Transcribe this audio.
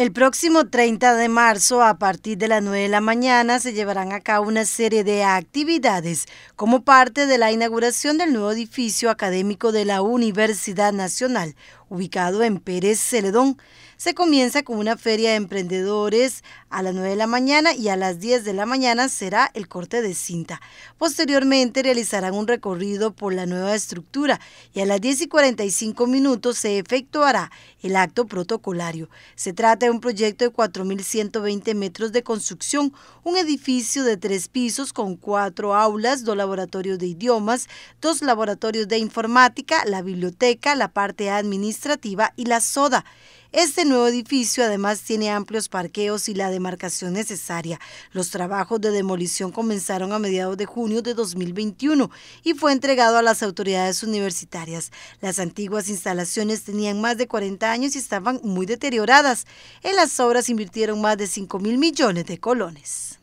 El próximo 30 de marzo, a partir de las 9 de la mañana, se llevarán a cabo una serie de actividades como parte de la inauguración del nuevo edificio académico de la Universidad Nacional, ubicado en Pérez Celedón. Se comienza con una feria de emprendedores a las 9 de la mañana y a las 10 de la mañana será el corte de cinta. Posteriormente realizarán un recorrido por la nueva estructura y a las 10 y 45 minutos se efectuará el acto protocolario. Se trata de un proyecto de 4.120 metros de construcción, un edificio de tres pisos con cuatro aulas, dos laboratorios de idiomas, dos laboratorios de informática, la biblioteca, la parte administrativa y la soda. Este nuevo edificio además tiene amplios parqueos y la demarcación necesaria. Los trabajos de demolición comenzaron a mediados de junio de 2021 y fue entregado a las autoridades universitarias. Las antiguas instalaciones tenían más de 40 años y estaban muy deterioradas. En las obras invirtieron más de 5 mil millones de colones.